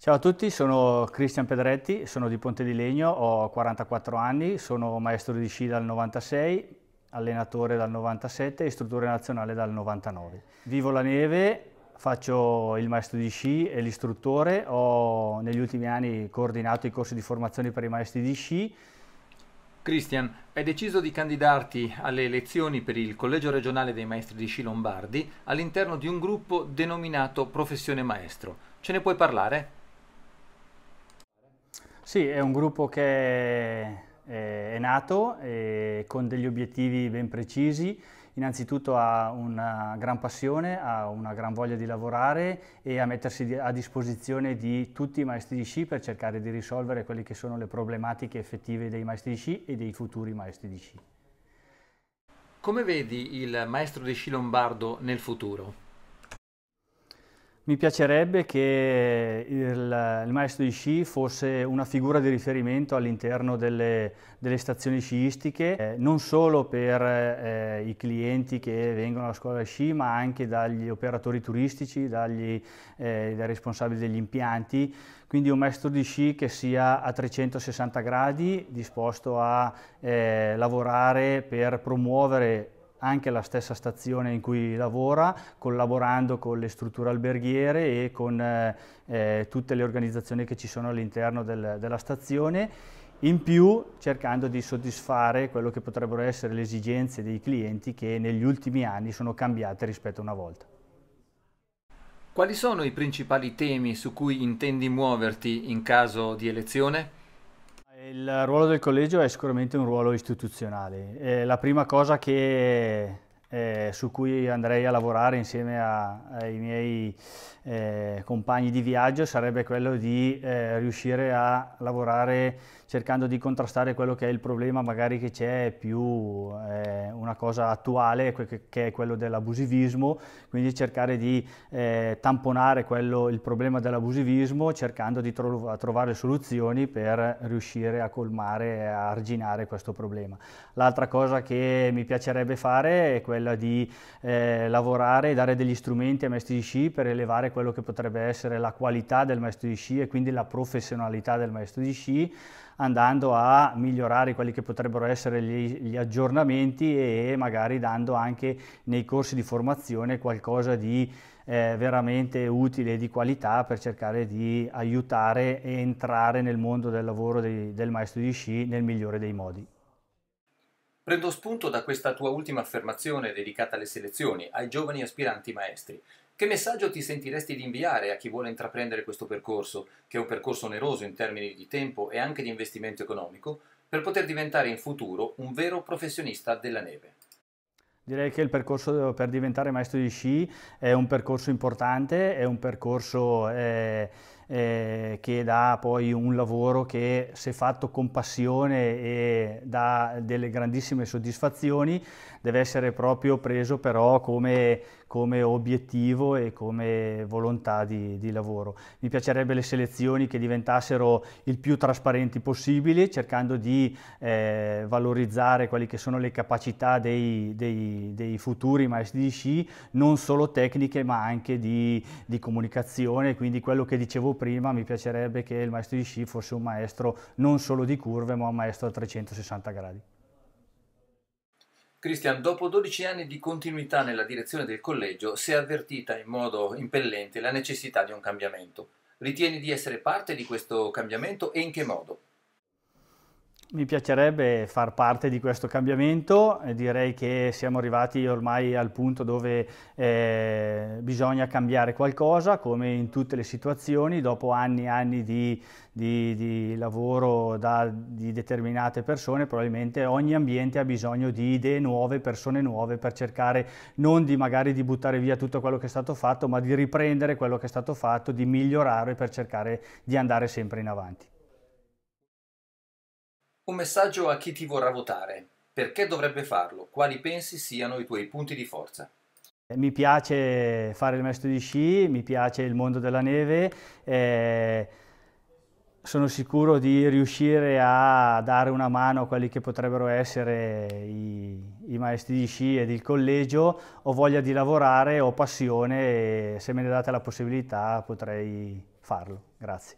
Ciao a tutti, sono Cristian Pedretti, sono di Ponte di Legno, ho 44 anni, sono maestro di sci dal 96, allenatore dal 97 istruttore nazionale dal 99. Vivo la neve, faccio il maestro di sci e l'istruttore, ho negli ultimi anni coordinato i corsi di formazione per i maestri di sci. Cristian, hai deciso di candidarti alle elezioni per il Collegio regionale dei maestri di sci Lombardi all'interno di un gruppo denominato Professione Maestro. Ce ne puoi parlare? Sì, è un gruppo che è nato con degli obiettivi ben precisi. Innanzitutto ha una gran passione, ha una gran voglia di lavorare e a mettersi a disposizione di tutti i maestri di sci per cercare di risolvere quelle che sono le problematiche effettive dei maestri di sci e dei futuri maestri di sci. Come vedi il maestro di sci lombardo nel futuro? Mi piacerebbe che il, il, maestro di sci fosse una figura di riferimento all'interno delle, delle, stazioni sciistiche, eh, non solo per eh, i clienti che vengono alla scuola sci, ma anche dagli operatori turistici, dagli, eh, dai responsabili degli impianti, quindi un maestro di sci che sia a 360 gradi, disposto a eh, lavorare per promuovere anche la stessa stazione in cui lavora, collaborando con le strutture alberghiere e con eh, eh, tutte le organizzazioni che ci sono all'interno del, della stazione, in più cercando di soddisfare quello che potrebbero essere le esigenze dei clienti che negli ultimi anni sono cambiate rispetto a una volta. Quali sono i principali temi su cui intendi muoverti in caso di elezione? Il ruolo del collegio è sicuramente un ruolo istituzionale. Eh, la prima cosa che eh, su cui andrei a lavorare insieme a, ai miei eh, compagni di viaggio sarebbe quello di eh, riuscire a lavorare cercando di contrastare quello che è il problema magari che c'è più eh, una cosa attuale che è quello dell'abusivismo, quindi cercare di eh, tamponare quello, il problema dell'abusivismo cercando di tro trovare soluzioni per riuscire a colmare e arginare questo problema. L'altra cosa che mi piacerebbe fare è quella quella di eh, lavorare e dare degli strumenti ai maestri di sci per elevare quello che potrebbe essere la qualità del maestro di sci e quindi la professionalità del maestro di sci andando a migliorare quelli che potrebbero essere gli, gli, aggiornamenti e magari dando anche nei corsi di formazione qualcosa di eh, veramente utile e di qualità per cercare di aiutare e entrare nel mondo del lavoro dei, del maestro di sci nel migliore dei modi. Prendo spunto da questa tua ultima affermazione dedicata alle selezioni, ai giovani aspiranti maestri. Che messaggio ti sentiresti di inviare a chi vuole intraprendere questo percorso, che è un percorso oneroso in termini di tempo e anche di investimento economico, per poter diventare in futuro un vero professionista della neve? Direi che il percorso per diventare maestro di sci è un percorso importante, è un percorso... Eh eh, che dà poi un lavoro che se fatto con passione e dà delle grandissime soddisfazioni deve essere proprio preso però come, come obiettivo e come volontà di, di, lavoro. Mi piacerebbe le selezioni che diventassero il più trasparenti possibile cercando di eh, valorizzare quelle che sono le capacità dei, dei, dei futuri maestri di sci non solo tecniche ma anche di, di comunicazione quindi quello che dicevo prima, mi piacerebbe che il maestro di sci fosse un maestro non solo di curve, ma un maestro a 360 gradi. Cristian, dopo 12 anni di continuità nella direzione del collegio, si è avvertita in modo impellente la necessità di un cambiamento. Ritieni di essere parte di questo cambiamento e in che modo? Mi piacerebbe far parte di questo cambiamento, eh, direi che siamo arrivati ormai al punto dove eh, bisogna cambiare qualcosa, come in tutte le situazioni, dopo anni e anni di, di, di lavoro da, di determinate persone, probabilmente ogni ambiente ha bisogno di idee nuove, persone nuove, per cercare non di magari di buttare via tutto quello che è stato fatto, ma di riprendere quello che è stato fatto, di migliorare per cercare di andare sempre in avanti. Un messaggio a chi ti vorrà votare. Perché dovrebbe farlo? Quali pensi siano i tuoi punti di forza? Eh, mi piace fare il maestro di sci, mi piace il mondo della neve, eh, sono sicuro di riuscire a dare una mano a quelli che potrebbero essere i, i maestri di sci ed il collegio, ho voglia di lavorare, ho passione e se me ne date la possibilità potrei farlo. Grazie.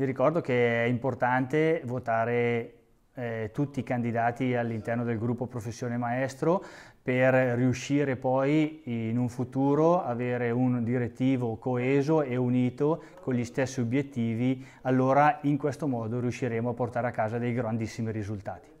Vi ricordo che è importante votare eh, tutti i candidati all'interno del gruppo Professione Maestro per riuscire poi in un futuro avere un direttivo coeso e unito con gli stessi obiettivi, allora in questo modo riusciremo a portare a casa dei grandissimi risultati.